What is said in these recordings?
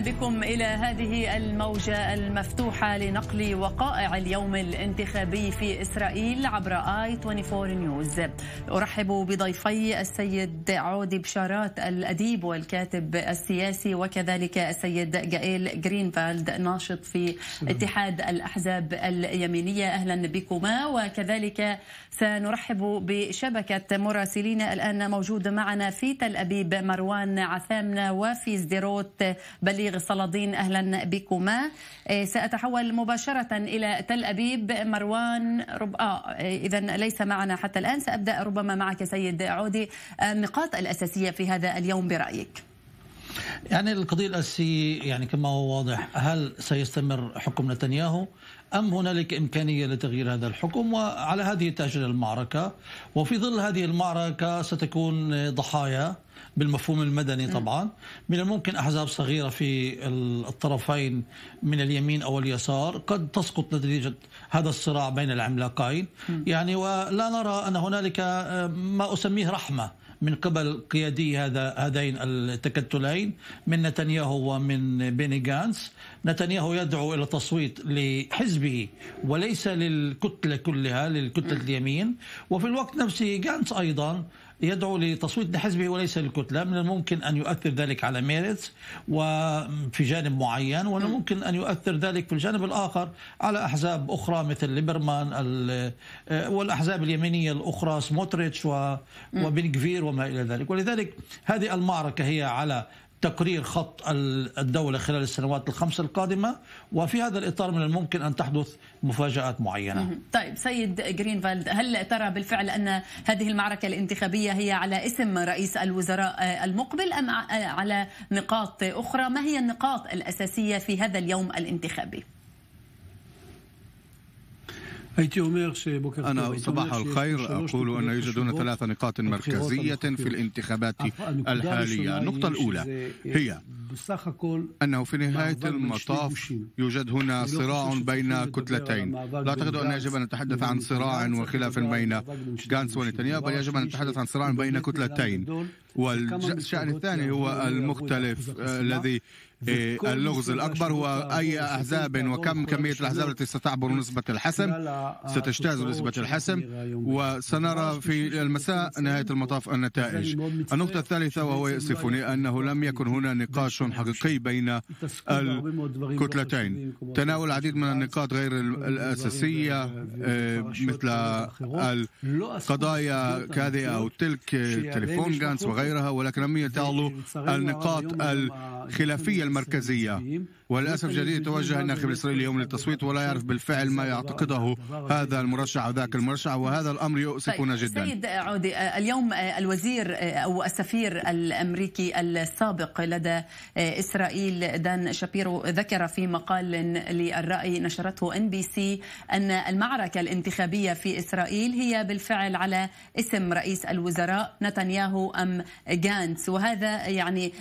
بكم الى هذه الموجه المفتوحه لنقل وقائع اليوم الانتخابي في اسرائيل عبر اي 24 نيوز. ارحب بضيفي السيد عودي بشارات الاديب والكاتب السياسي وكذلك السيد جائيل جرينفالد ناشط في اتحاد الاحزاب اليمينيه اهلا بكما وكذلك سنرحب بشبكه مراسلين الان موجود معنا في تل ابيب مروان عثامنه وفي سديروت بل تبليغ صلادين أهلا بكما إيه، سأتحول مباشرة إلى تل أبيب مروان آه إذا ليس معنا حتى الآن سأبدأ ربما معك سيد عودي آه، النقاط الأساسية في هذا اليوم برأيك يعني القضية الأساسية يعني كما هو واضح هل سيستمر حكم نتنياهو أم هنالك إمكانية لتغيير هذا الحكم وعلى هذه تأجل المعركة وفي ظل هذه المعركة ستكون ضحايا بالمفهوم المدني طبعا من الممكن أحزاب صغيرة في الطرفين من اليمين أو اليسار قد تسقط نتيجة هذا الصراع بين العملاقين يعني ولا نرى أن هنالك آه، ما أسميه رحمة من قبل قيادي هذا هذين التكتلين من نتنياهو ومن بيني جانس نتنياهو يدعو الى تصويت لحزبه وليس للكتله كلها للكتله اليمين وفي الوقت نفسه جانس ايضا يدعو لتصويت لحزبه وليس للكتلة من الممكن أن يؤثر ذلك على ميرتس وفي جانب معين ومن الممكن أن يؤثر ذلك في الجانب الآخر على أحزاب أخرى مثل ليبرمان آه، والأحزاب اليمينية الأخرى سموتريتش وبنكفير وما إلى ذلك ولذلك هذه المعركة هي على تقرير خط الدولة خلال السنوات الخمس القادمة وفي هذا الإطار من الممكن أن تحدث مفاجآت معينة طيب سيد جرينفالد هل ترى بالفعل أن هذه المعركة الانتخابية هي على اسم رئيس الوزراء المقبل أم على نقاط أخرى ما هي النقاط الأساسية في هذا اليوم الانتخابي؟ أنا صباح الخير أقول أن يوجد ثلاث نقاط مركزية في الانتخابات الحالية النقطة الأولى هي أنه في نهاية المطاف يوجد هنا صراع بين كتلتين لا أعتقد أن يجب أن نتحدث عن صراع وخلاف بين غانس ونتنياهو بل يجب أن نتحدث عن صراع بين كتلتين والشأن الثاني هو المختلف الذي اللغز الأكبر هو أي أحزاب وكم كمية الأحزاب التي ستعبر نسبة الحسم ستجتاز نسبة الحسم وسنرى في المساء نهاية المطاف النتائج النقطة الثالثة وهو يأسفني أنه لم يكن هنا نقاش نعم، حقيقي بين الكتلتين تناول العديد من النقاط غير الأساسية آه، مثل القضايا كهذه أو تلك تليفون جانس وغيرها ولكن لم يتعلوا النقاط الخلافية المركزية وللأسف جديد يتوجه الناخب الإسرائيلي اليوم للتصويت ولا يعرف بالفعل ما يعتقده هذا المرشح أو ذاك المرشح وهذا الأمر يؤسفنا طيب، جدا سيد عودي آه، اليوم آه، الوزير آه، أو السفير الأمريكي السابق لدى إسرائيل دان شابيرو ذكر في مقال للرأي نشرته ان بي سي أن المعركة الانتخابية في إسرائيل هي بالفعل على اسم رئيس الوزراء نتنياهو أم جانتس وهذا يعني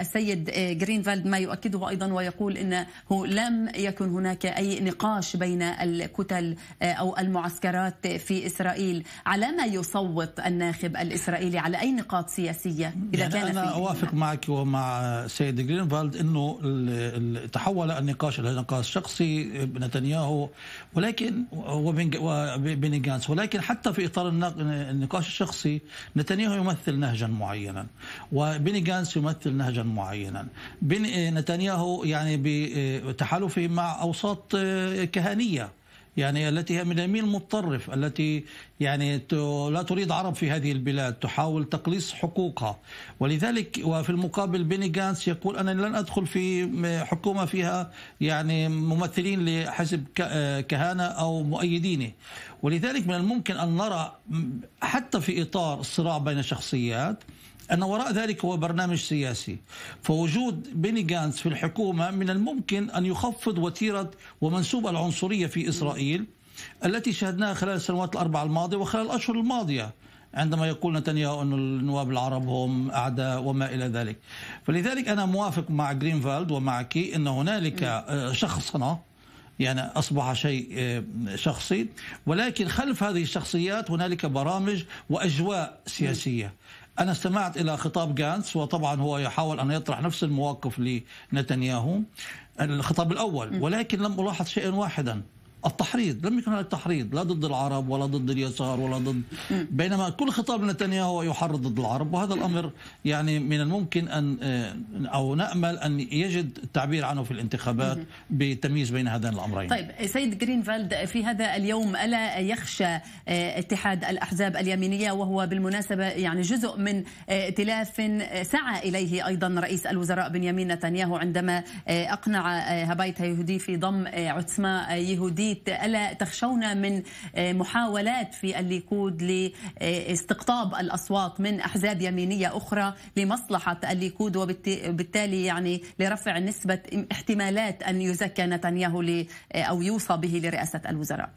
السيد السيد آه، جرينفالد ما يؤكده ايضا ويقول انه لم يكن هناك اي نقاش بين الكتل آه، او المعسكرات في اسرائيل، على ما يصوت الناخب الاسرائيلي على اي نقاط سياسيه اذا يعني كان انا في اوافق هناك. معك ومع السيد جرينفالد انه تحول النقاش الى نقاش شخصي نتنياهو ولكن وبيني جانس ولكن حتى في اطار النقاش الشخصي نتنياهو يمثل نهجا معينا وبيني جانس يمثل نهجا معينا معينا آه، نتنياهو يعني بتحالفه آه، مع أوساط آه، كهنية يعني التي هي من اليمين المتطرف التي يعني لا تريد عرب في هذه البلاد تحاول تقليص حقوقها ولذلك وفي المقابل بيني جانس يقول أنا لن أدخل في حكومة فيها يعني ممثلين لحزب كهانة أو مؤيدينه ولذلك من الممكن أن نرى حتى في إطار الصراع بين شخصيات أن وراء ذلك هو برنامج سياسي فوجود بيني جانس في الحكومة من الممكن أن يخفض وتيرة ومنسوب العنصرية في إسرائيل التي شهدناها خلال السنوات الأربع الماضية وخلال الأشهر الماضية عندما يقول نتنياهو أن النواب العرب هم أعداء وما إلى ذلك فلذلك أنا موافق مع جرينفالد ومعك أن هنالك آه، شخصنة يعني أصبح شيء آه، شخصي ولكن خلف هذه الشخصيات هنالك برامج وأجواء سياسية أنا استمعت إلى خطاب جانس وطبعا هو يحاول أن يطرح نفس المواقف لنتنياهو الخطاب الأول ولكن لم ألاحظ شيئا واحدا التحريض لم يكن هناك تحريض لا ضد العرب ولا ضد اليسار ولا ضد بينما كل خطاب نتنياهو يحرض ضد العرب وهذا الأمر يعني من الممكن أن آه، أو نأمل أن يجد التعبير عنه في الانتخابات بتمييز بين هذين الأمرين طيب سيد جرينفالد في هذا اليوم ألا يخشى آه، اتحاد الأحزاب اليمينية وهو بالمناسبة يعني جزء من آه، ائتلاف سعى إليه أيضا رئيس الوزراء بنيامين نتنياهو عندما أقنع هبايت يهودي في ضم عتسما يهودي التوقيت ألا تخشون من آه، محاولات في الليكود لاستقطاب الأصوات من أحزاب يمينية أخرى لمصلحة الليكود وبالتالي يعني لرفع نسبة احتمالات أن يزكى نتنياهو أو يوصى به لرئاسة الوزراء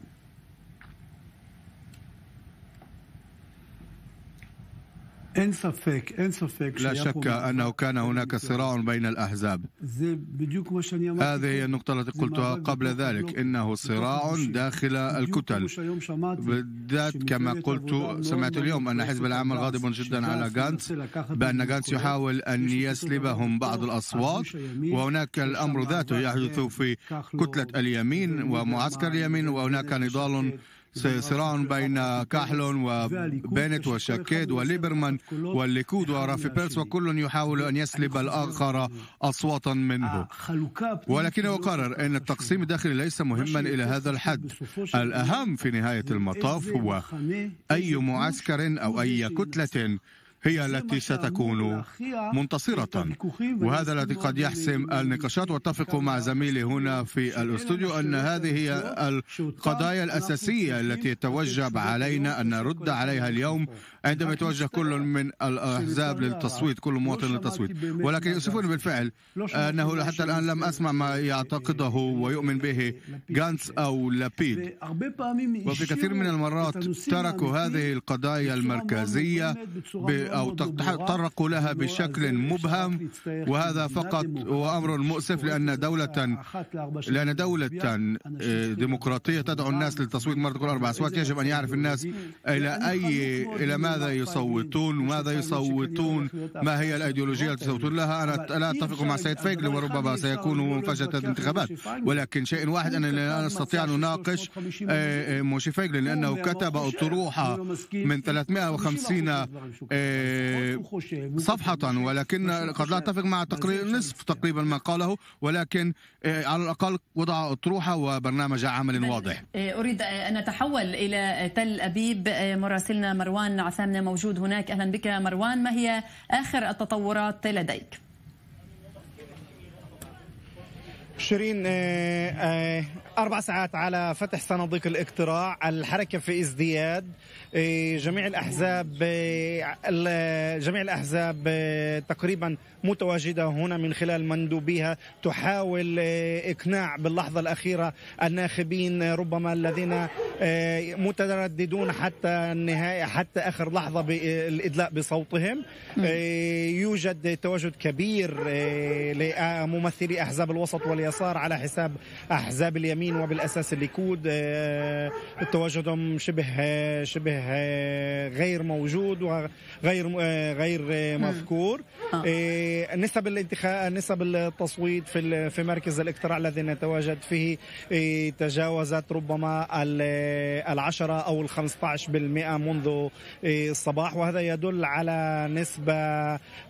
ان سفك ان سفك لا شك انه كان هناك صراع بين الاحزاب هذه هي النقطه التي قلتها قبل ذلك انه صراع داخل الكتل بالذات كما قلت سمعت اليوم ان حزب العمل غاضب جدا على غانتس بان غانتس يحاول ان يسلبهم بعض الاصوات وهناك الامر ذاته يحدث في كتله اليمين ومعسكر اليمين وهناك نضال صراع بين كحلون وبنت وشكيد وليبرمان والليكود ورافي بيرس وكل يحاول أن يسلب الآخر أصواتا منه ولكنه قرر أن التقسيم الداخلي ليس مهما إلى هذا الحد الأهم في نهاية المطاف هو أي معسكر أو أي كتلة هي التي ستكون منتصرة وهذا الذي قد يحسم النقاشات واتفق مع زميلي هنا في الاستوديو أن هذه هي القضايا الأساسية التي يتوجب علينا أن نرد عليها اليوم عندما يتوجه كل من الأحزاب للتصويت كل مواطن للتصويت ولكن يؤسفني بالفعل أنه حتى الآن لم أسمع ما يعتقده ويؤمن به غانس أو لابيد وفي كثير من المرات تركوا هذه القضايا المركزية أو تطرقوا لها بشكل مبهم وهذا فقط هو أمر مؤسف لأن دولة لأن دولة آه، ديمقراطية تدعو الناس للتصويت مرة كل أربع أصوات يجب أن يعرف الناس إلى أي إلى ماذا يصوتون وماذا يصوتون ما هي الأيديولوجية التي يصوتون لها أنا لا أتفق مع سيد فيجل وربما سيكون مفاجاه الانتخابات ولكن شيء واحد انا لا أستطيع أن أناقش آه، آه، موشي فيجل لأنه كتب أطروحة من 350 آه، صفحة ولكن قد لا أتفق مع تقرير نصف تقريبا ما قاله ولكن آه، على الأقل وضع أطروحة وبرنامج عمل واضح آه، أريد أن أتحول إلى تل أبيب مراسلنا مروان عثامنا موجود هناك أهلا بك مروان ما هي آخر التطورات لديك؟ شيرين أربع ساعات على فتح صناديق الاقتراع الحركة في ازدياد إيه، جميع الأحزاب جميع الأحزاب تقريبا متواجدة هنا من خلال مندوبيها تحاول إيه، إقناع باللحظة الأخيرة الناخبين ربما الذين إيه، مترددون حتى النهاية حتى آخر لحظة بالإدلاء بصوتهم يوجد تواجد كبير لممثلي أحزاب الوسط واليسار على حساب أحزاب اليمين اليمين وبالاساس الليكود آه، تواجدهم شبه آه، شبه آه، غير موجود وغير غير مذكور نسب الانتخاب نسب التصويت في في مركز الاقتراع الذي نتواجد فيه تجاوزت ربما العشرة أو ال 15% منذ الصباح وهذا يدل على نسبة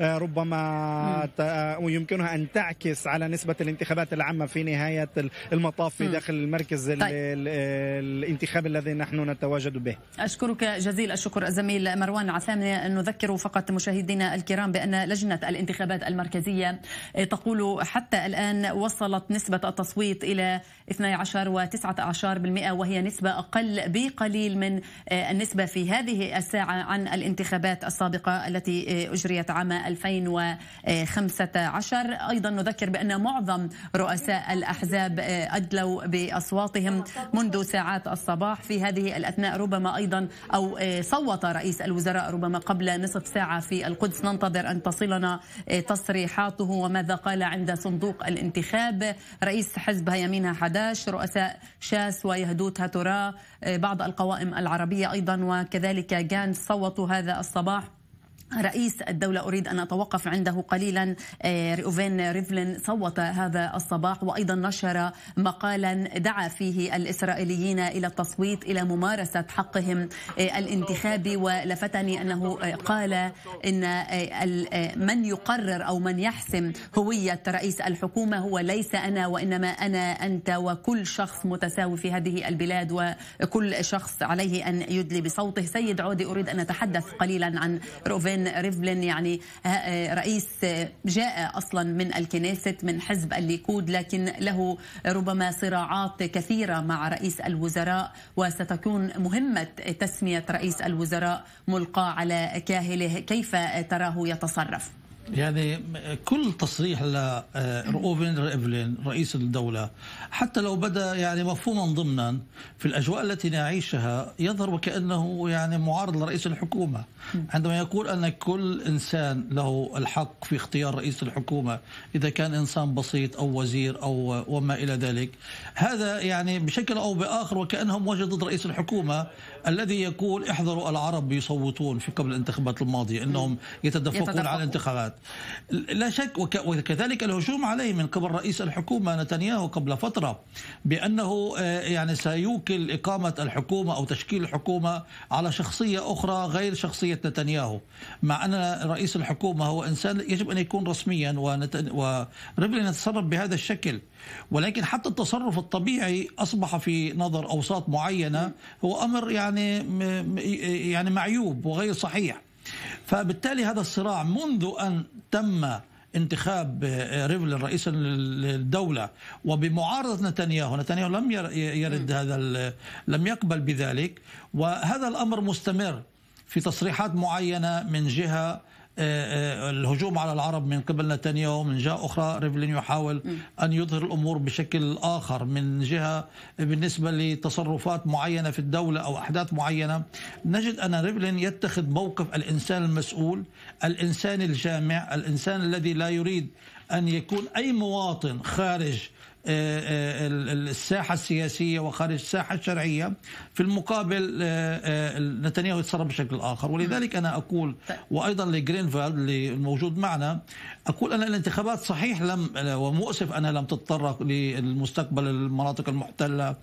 ربما يمكنها أن تعكس على نسبة الانتخابات العامة في نهاية المطاف في داخل داخل المركز طيب. الانتخاب الذي نحن نتواجد به أشكرك جزيل الشكر الزميل مروان العثامي نذكر فقط مشاهدينا الكرام بأن لجنة الانتخابات المركزية آه، تقول حتى الآن وصلت نسبة التصويت إلى 12 و19% وهي نسبة أقل بقليل من آه، النسبة في هذه الساعة عن الانتخابات السابقة التي آه، أجريت عام 2015 أيضا نذكر بأن معظم رؤساء الأحزاب أدلوا ب بأصواتهم منذ ساعات الصباح في هذه الأثناء ربما أيضا أو آه، صوت رئيس الوزراء ربما قبل نصف ساعة في القدس ننتظر أن تصلنا آه، تصريحاته وماذا قال عند صندوق الانتخاب رئيس حزب يمينها حداش رؤساء شاس ويهدوت هاتورا آه، بعض القوائم العربية أيضا وكذلك جانس صوتوا هذا الصباح رئيس الدولة أريد أن أتوقف عنده قليلا آه، ريوفين ريفلين صوت هذا الصباح وأيضا نشر مقالا دعا فيه الإسرائيليين إلى التصويت إلى ممارسة حقهم آه، الانتخابي ولفتني أنه آه، قال إن من يقرر أو من يحسم هوية رئيس الحكومة هو ليس أنا وإنما أنا أنت وكل شخص متساوي في هذه البلاد وكل شخص عليه أن يدلي بصوته سيد عودي أريد أن أتحدث قليلا عن روفين روفلن ريفلين يعني آه، آه، رئيس آه، جاء أصلا من الكنيست من حزب الليكود لكن له ربما صراعات كثيرة مع رئيس الوزراء وستكون مهمة تسمية رئيس الوزراء ملقاة على كاهله كيف تراه يتصرف يعني كل تصريح لرؤوفن آه، ريفلين رئيس الدولة حتى لو بدا يعني مفهوما ضمنا في الأجواء التي نعيشها يظهر وكأنه يعني معارض لرئيس الحكومة عندما يقول أن كل إنسان له الحق في اختيار رئيس الحكومة إذا كان إنسان بسيط أو وزير أو وما إلى ذلك هذا يعني بشكل أو بآخر وكأنهم وجدوا ضد رئيس الحكومة الذي يقول احذروا العرب يصوتون في قبل الانتخابات الماضية أنهم يتدفقون على الانتخابات لا شك وكذلك الهجوم عليه من قبل رئيس الحكومة نتنياهو قبل فترة بأنه آه، يعني سيوكل إقامة الحكومة أو تشكيل الحكومة على شخصية أخرى غير شخصية نتنياهو مع أن رئيس الحكومة هو إنسان يجب أن يكون رسميا وربلين يتصرف بهذا الشكل ولكن حتى التصرف الطبيعي اصبح في نظر اوساط معينه هو امر يعني يعني معيوب وغير صحيح فبالتالي هذا الصراع منذ ان تم انتخاب ريفلين رئيسا للدوله وبمعارضه نتنياهو، نتنياهو لم يرد هذا لم يقبل بذلك وهذا الامر مستمر في تصريحات معينه من جهه آه، آه، الهجوم على العرب من قبل نتنياهو من جهة أخرى ريفلين يحاول أن يظهر الأمور بشكل آخر من جهة بالنسبة لتصرفات معينة في الدولة أو أحداث معينة نجد أن ريفلين يتخذ موقف الإنسان المسؤول الإنسان الجامع الإنسان الذي لا يريد أن يكون أي مواطن خارج آه، آه، الساحة السياسية وخارج الساحة الشرعية في المقابل آه، نتنياهو يتصرف بشكل آخر ولذلك أنا أقول طيب. وأيضا لجرينفالد اللي الموجود معنا أقول أن الانتخابات صحيح لم ومؤسف أنها لم تتطرق للمستقبل المناطق المحتلة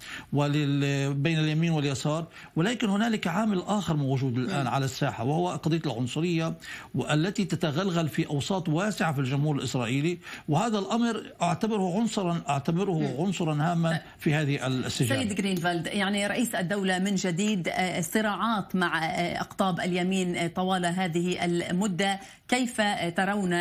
بين اليمين واليسار ولكن هنالك عامل آخر موجود الآن على الساحة وهو قضية العنصرية والتي تتغلغل في أوساط واسعة في الجمهور الإسرائيلي وهذا الأمر أعتبره عنصرا اعتبره عنصرا هاما أه، في هذه السجال سيد جرينفالد يعني رئيس الدولة من جديد أه، صراعات مع أه، أقطاب اليمين طوال هذه المدة كيف ترون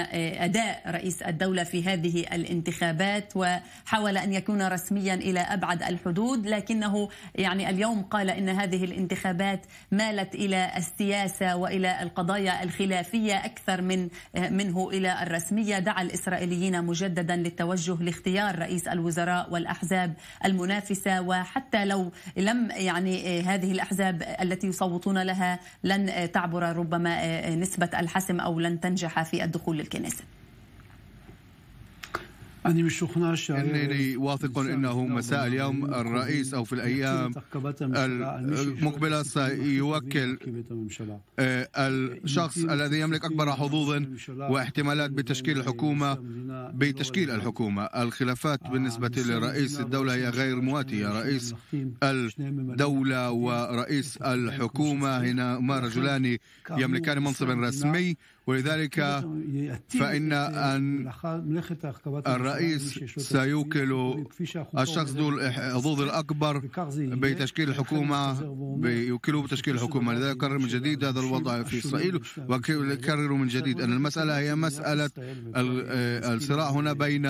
أداء رئيس الدولة في هذه الانتخابات وحاول أن يكون رسميا إلى أبعد الحدود لكنه يعني اليوم قال إن هذه الانتخابات مالت إلى السياسة وإلى القضايا الخلافية أكثر من منه إلى الرسمية دعا الإسرائيليين مجددا للتوجه لاختيار رئيس الوزراء والأحزاب المنافسة وحتى لو لم يعني آه، هذه الأحزاب التي يصوتون لها لن تعبر ربما آه، آه، نسبة الحسم أو لن تنجح في الدخول للكنيسة انني واثق انه مساء اليوم الرئيس او في الايام المقبله سيوكل آه، الشخص الذي يملك اكبر حظوظ واحتمالات بتشكيل الحكومه بتشكيل الحكومه الخلافات آه، بالنسبه لرئيس الدوله هي غير مواتيه رئيس الدوله ورئيس الحكومه هنا هما رجلان يملكان منصب رسمي ولذلك فإن أن الرئيس سيوكل الشخص ذو الحظوظ الأكبر بتشكيل الحكومة يوكله بتشكيل الحكومة لذلك أكرر من جديد هذا الوضع في إسرائيل وأكرر من جديد أن المسألة هي مسألة آه، الصراع هنا بين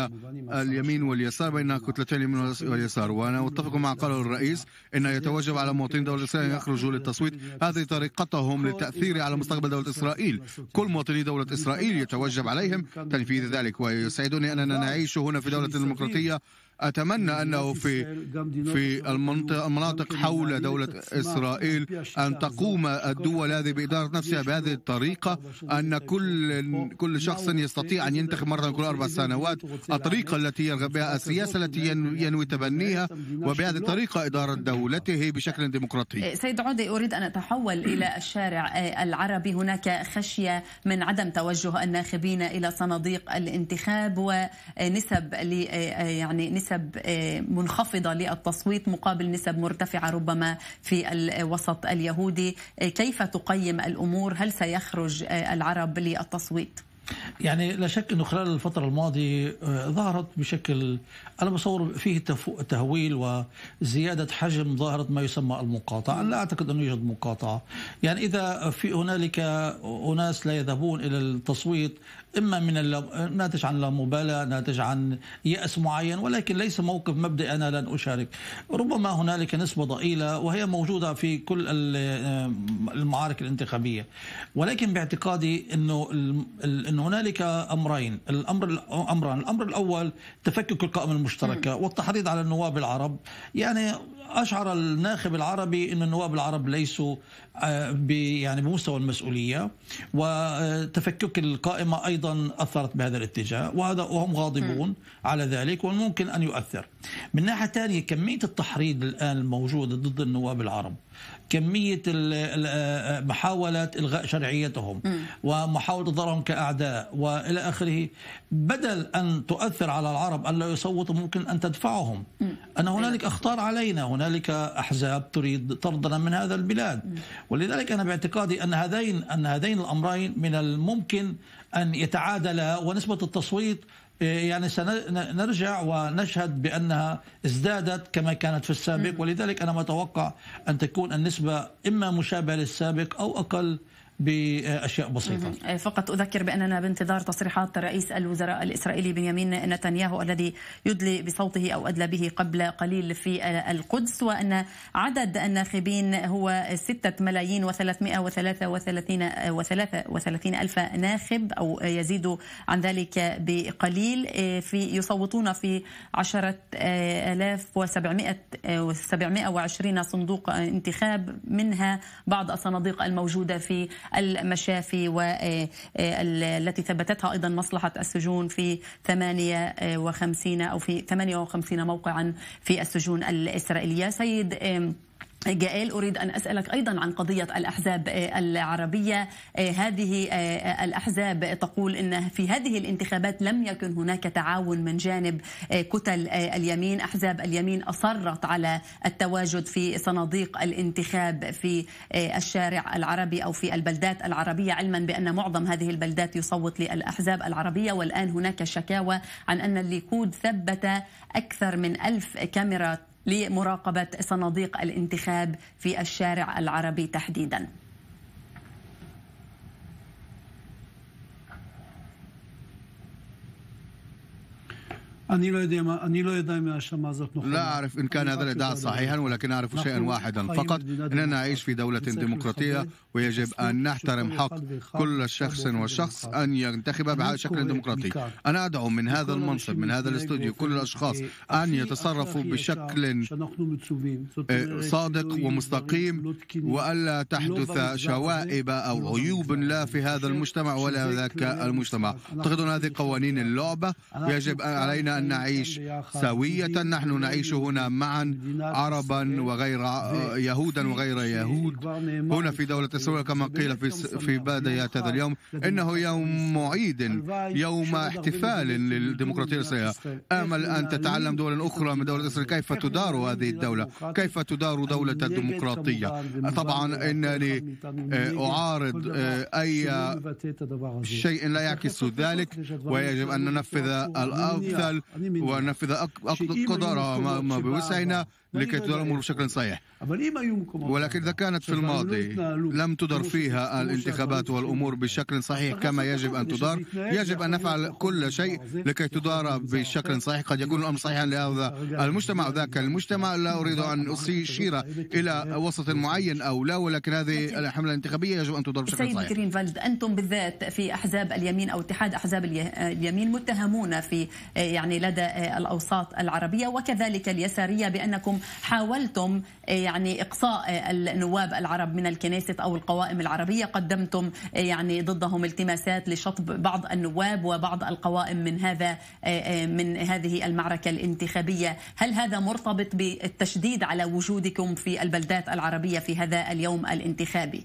اليمين واليسار بين كتلتين اليمين واليسار وأنا أتفق مع قرار الرئيس أن يتوجب على مواطنين دولة إسرائيل أن يخرجوا للتصويت هذه طريقتهم للتأثير على مستقبل دولة إسرائيل كل مواطني دولة إسرائيل يتوجب عليهم تنفيذ ذلك ويسعدني أننا نعيش هنا في دولة ديمقراطية أتمنى أنه في في المناطق حول دولة إسرائيل أن تقوم الدول هذه بإدارة نفسها بهذه الطريقة أن كل كل شخص يستطيع أن ينتخب مرة كل أربع سنوات الطريقة التي يرغب بها السياسة التي ينوي تبنيها وبهذه الطريقة إدارة دولته بشكل ديمقراطي سيد عودي أريد أن أتحول إلى الشارع العربي هناك خشية من عدم توجه الناخبين إلى صناديق الانتخاب ونسب يعني نسب نسب آه، منخفضة للتصويت مقابل نسب مرتفعة ربما في الوسط اليهودي آه، كيف تقيم الأمور هل سيخرج آه، العرب للتصويت؟ يعني لا شك انه خلال الفتره الماضيه آه، ظهرت بشكل انا بصور فيه تهويل وزياده حجم ظاهره ما يسمى المقاطعه، لا اعتقد انه يوجد مقاطعه، يعني اذا في هنالك اناس لا يذهبون الى التصويت اما من اللا... ناتج عن لا مبالاه، ناتج عن ياس معين ولكن ليس موقف مبدئي انا لن اشارك، ربما هنالك نسبه ضئيله وهي موجوده في كل آه، المعارك الانتخابيه، ولكن باعتقادي انه أن هنالك أمرين الأمر أمران الأمر الأول تفكك القائمة المشتركة والتحريض على النواب العرب يعني أشعر الناخب العربي أن النواب العرب ليسوا آه، يعني بمستوى المسؤولية وتفكك القائمة أيضا أثرت بهذا الاتجاه وهذا وهم غاضبون م. على ذلك وممكن أن يؤثر من ناحية ثانية كمية التحريض الآن الموجودة ضد النواب العرب كمية آه، محاولة إلغاء شرعيتهم ومحاولة ضرهم كأعداء وإلى آخره بدل أن تؤثر على العرب ألا يصوتوا ممكن أن تدفعهم أن هنالك أخطار علينا هنا هنالك احزاب تريد طردنا من هذا البلاد ولذلك انا باعتقادي ان هذين ان هذين الامرين من الممكن ان يتعادلا ونسبه التصويت آه، يعني سنرجع ونشهد بانها ازدادت كما كانت في السابق ولذلك انا متوقع ان تكون النسبه اما مشابهه للسابق او اقل باشياء بسيطه. إيه، فقط اذكر باننا بانتظار تصريحات رئيس الوزراء الاسرائيلي بنيامين نتنياهو الذي يدلي بصوته او ادلى به قبل قليل في القدس وان عدد الناخبين هو 6 ملايين و333 وثلاثين ألف ناخب أو يزيد عن ذلك بقليل إيه، في يصوتون في عشرة إيه، آلاف صندوق انتخاب منها بعض الصناديق الموجودة في المشافي والتي آه، ثبتتها أيضا مصلحة السجون في 58 أو في 58 موقعا في السجون الإسرائيلية سيد جائل أريد أن أسألك أيضا عن قضية الأحزاب آه، العربية آه، هذه آه، الأحزاب تقول أن في هذه الانتخابات لم يكن هناك تعاون من جانب كتل اليمين أحزاب اليمين أصرت على التواجد في صناديق الانتخاب في الشارع العربي أو في البلدات العربية علما بأن معظم هذه البلدات يصوت للأحزاب العربية والآن هناك شكاوى عن أن الليكود ثبت أكثر من ألف كاميرا لمراقبة صناديق الانتخاب في الشارع العربي تحديداً أني لا يدعي أني لا يدعي ما شمازت لا أعرف إن كان هذا الإدعاء صحيحا ولكن أعرف شيئا واحدا فقط أننا نعيش في دولة ديمقراطية ويجب أن نحترم حق كل شخص وشخص أن ينتخب بشكل ديمقراطي أنا أدعو من هذا المنصب من هذا الاستوديو كل الأشخاص أن يتصرفوا بشكل آه، صادق ومستقيم وألا تحدث شوائب أو عيوب لا في هذا المجتمع ولا ذاك المجتمع أعتقد هذه قوانين اللعبة ويجب علينا أن أن نعيش سوية نحن نعيش هنا معا عربا وغير يهودا وغير يهود هنا في دولة إسرائيل كما قيل في في بدايات هذا اليوم إنه يوم معيد يوم احتفال للديمقراطية الإسرائيلية آمل أن تتعلم دول أخرى من دولة إسرائيل كيف تدار هذه الدولة كيف تدار دولة الديمقراطية طبعا إنني آه، أعارض آه، أي شيء لا يعكس ذلك ويجب أن ننفذ الأمثل ونفذ أقدر ما بوسعنا لكي تدعمه بشكل صحيح ولكن إذا كانت في الماضي لم تدر فيها الانتخابات والأمور بشكل صحيح كما يجب أن تدار يجب أن نفعل كل شيء لكي تدار بشكل صحيح قد يكون الأمر صحيحا لهذا المجتمع ذاك المجتمع لا أريد أن أشير إلى وسط معين أو لا ولكن هذه نعم. الحملة الانتخابية يجب أن تدار بشكل صحيح سيد أنتم بالذات في أحزاب اليمين أو اتحاد أحزاب اليمين متهمون في يعني لدى الأوساط العربية وكذلك اليسارية بأنكم حاولتم آه، يعني إقصاء آه، النواب العرب من الكنيسة أو القوائم العربية قدمتم آه، يعني ضدهم التماسات لشطب بعض النواب وبعض القوائم من هذا من هذه المعركة الانتخابية هل هذا مرتبط بالتشديد على وجودكم في البلدات العربية في هذا اليوم الانتخابي؟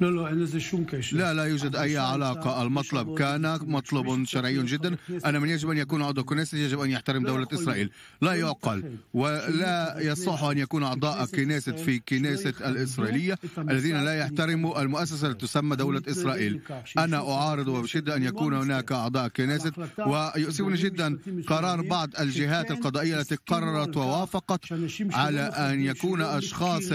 لا لا يوجد أي علاقة المطلب كان مطلب شرعي جدا أن من يجب أن يكون عضو كنيست يجب أن يحترم دولة إسرائيل لا يعقل ولا يصح أن يكون أعضاء كنيست في كنيسة الإسرائيلية الذين لا يحترموا المؤسسة التي تسمى دولة إسرائيل أنا أعارض وبشده أن يكون هناك أعضاء كنيست ويؤسفني جدا قرار بعض الجهات القضائية التي قررت ووافقت على أن يكون أشخاص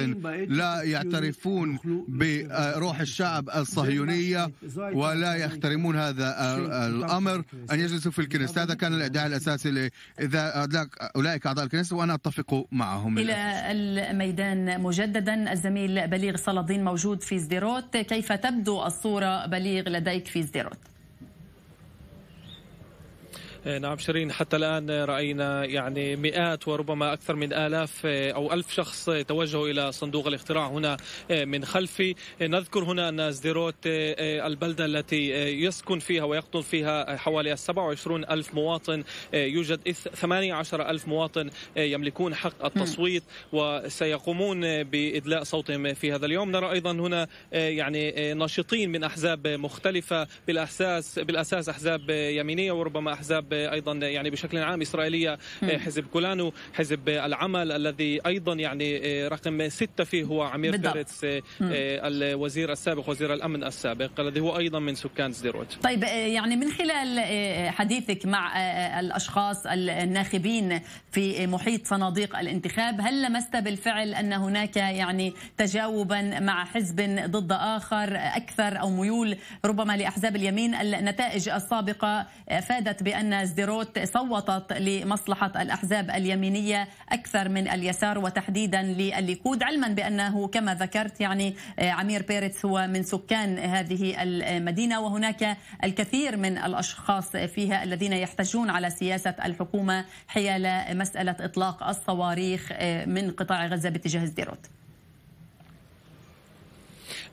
لا يعترفون بروح روح الشعب الصهيونية ولا يحترمون هذا الأمر أن يجلسوا في الكنيسة هذا كان الإدعاء الأساسي أولئك أعضاء الكنيسة وأنا أتفق معهم إلى الميدان مجددا الزميل بليغ صلاح الدين موجود في زديروت كيف تبدو الصورة بليغ لديك في زديروت إيه، نعم شيرين حتى الآن رأينا يعني مئات وربما أكثر من آلاف إيه، أو ألف شخص إيه، توجهوا إلى صندوق الاختراع هنا من خلفي نذكر هنا أن زديروت البلدة التي يسكن فيها ويقطن فيها حوالي 27 ألف مواطن يوجد 18 ألف مواطن يملكون حق التصويت وسيقومون بإدلاء صوتهم في هذا اليوم نرى أيضا هنا يعني ناشطين من أحزاب مختلفة بالأساس بالأساس أحزاب يمينية وربما أحزاب حزب ايضا يعني بشكل عام اسرائيليه حزب كولانو حزب العمل الذي ايضا يعني آه، رقم ستة فيه هو عمير بيرتس آه، آه، الوزير السابق وزير الامن السابق الذي هو ايضا من سكان سديروت طيب يعني من خلال حديثك مع الاشخاص الناخبين في محيط صناديق الانتخاب هل لمست بالفعل ان هناك يعني تجاوبا مع حزب ضد اخر اكثر او ميول ربما لاحزاب اليمين النتائج السابقه افادت بان زيروت صوتت لمصلحة الأحزاب اليمينية أكثر من اليسار وتحديدا للليكود علما بأنه كما ذكرت يعني آه، عمير بيرتس هو من سكان هذه المدينة وهناك الكثير من الأشخاص فيها الذين يحتجون على سياسة الحكومة حيال مسألة إطلاق الصواريخ آه، من قطاع غزة باتجاه زديروت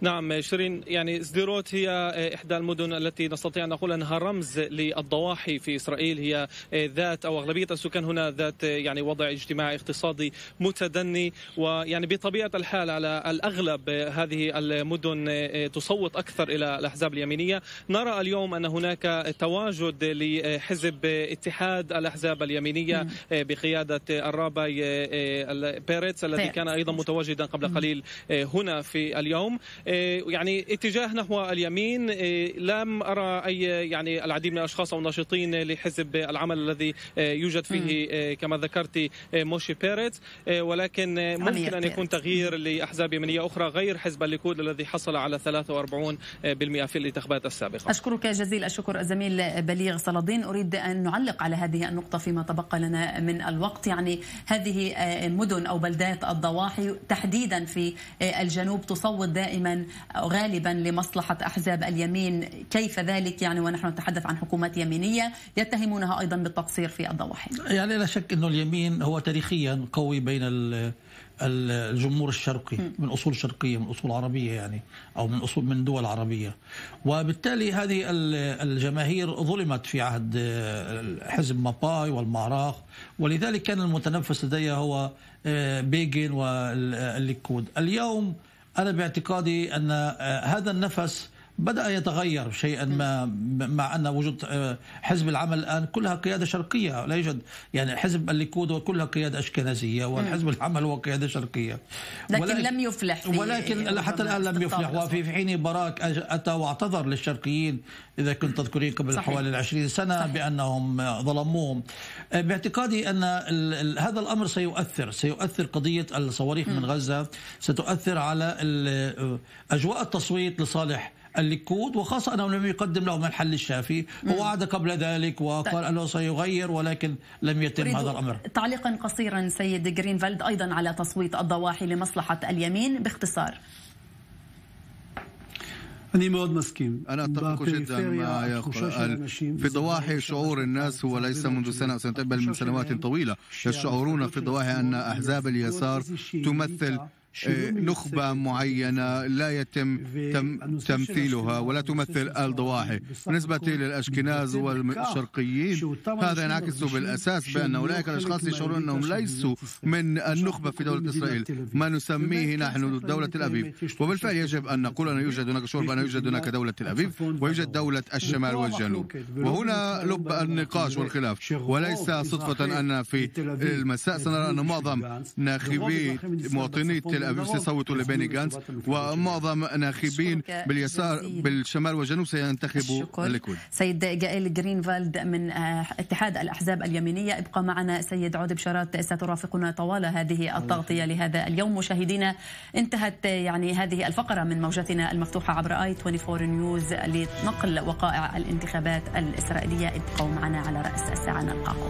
نعم شيرين يعني سديروت هي آه، إحدى المدن التي نستطيع أن نقول أنها رمز للضواحي في إسرائيل هي آه، ذات أو أغلبية السكان هنا ذات آه، يعني وضع اجتماعي اقتصادي متدني ويعني بطبيعة الحال على الأغلب هذه المدن تصوت أكثر إلى الأحزاب اليمينية نرى اليوم أن هناك تواجد لحزب اتحاد الأحزاب اليمينية بقيادة الرابع بيريتس الذي كان أيضا متواجدا قبل قليل هنا في اليوم إيه، يعني اتجاه نحو اليمين إيه، لم أرى أي يعني العديد من الأشخاص أو الناشطين لحزب العمل الذي إيه، يوجد فيه كما ذكرت موشي بيرت ولكن ممكن أن يكون تغيير لأحزاب يمنية أخرى غير حزب الليكود الذي حصل على 43% في الانتخابات السابقة أشكرك جزيل الشكر الزميل بليغ صلادين أريد أن نعلق على هذه النقطة فيما تبقى لنا من الوقت يعني هذه مدن أو بلدات الضواحي تحديدا في الجنوب تصوت دائما غالبا غالبا لمصلحه احزاب اليمين كيف ذلك يعني ونحن نتحدث عن حكومات يمينيه يتهمونها ايضا بالتقصير في الضواحي يعني لا شك انه اليمين هو تاريخيا قوي بين الجمهور الشرقي من اصول شرقيه من اصول عربيه يعني او من اصول من دول عربيه وبالتالي هذه الجماهير ظلمت في عهد حزب ماباي والمعراق ولذلك كان المتنفس لديها هو آه، بيجن والليكود اليوم أنا باعتقادي أن آه، هذا النفس بدأ يتغير شيئا ما مع أن وجود آه، حزب العمل الآن كلها قيادة شرقية لا يوجد يعني حزب الليكود وكلها قيادة أشكنازية والحزب العمل هو قيادة شرقية لكن ولكن لم يفلح ولكن حتى الآن لم يفلح وفي حين براك أتى واعتذر للشرقيين إذا كنت تذكرين قبل صحيح. حوالي العشرين سنة صحيح. بأنهم آه، ظلموهم آه، باعتقادي أن هذا الأمر سيؤثر سيؤثر قضية الصواريخ من غزة ستؤثر على أجواء التصويت لصالح الليكود وخاصة أنه لم يقدم لهم الحل الشافي ووعد قبل ذلك وقال طيب. أنه سيغير ولكن لم يتم هذا الأمر تعليقا قصيرا سيد جرينفالد أيضا على تصويت الضواحي لمصلحة اليمين باختصار أنا مود مسكين أنا أتفق جدا مع يقول في ضواحي شعور الناس هو ليس منذ سنة أو سنتين بل من سنوات طويلة يشعرون في الضواحي أن أحزاب اليسار تمثل آه، نخبة معينة لا يتم تم تمثيلها ولا تمثل الضواحي بالنسبة للأشكناز والشرقيين هذا ينعكس بالأساس بأن أولئك الأشخاص يشعرون أنهم ليسوا من النخبة في دولة إسرائيل ما نسميه نحن دولة تل أبيب وبالفعل يجب أن نقول أن يوجد هناك شعور بأن يوجد هناك دولة تل أبيب ويوجد دولة الشمال والجنوب وهنا لب النقاش والخلاف وليس صدفة أن في المساء سنرى أن معظم ناخبي مواطني تل الأمس صوتوا لبيني جانس ومعظم ناخبين باليسار بالشمال والجنوب سينتخبوا الليكود سيد جائل جرينفالد من آه، اتحاد الأحزاب اليمينية ابقى معنا سيد عود بشارات سترافقنا طوال هذه التغطية لهذا اليوم مشاهدينا انتهت يعني هذه الفقرة من موجتنا المفتوحة عبر آي 24 نيوز لنقل وقائع الانتخابات الإسرائيلية ابقوا معنا على رأس الساعة نلقاكم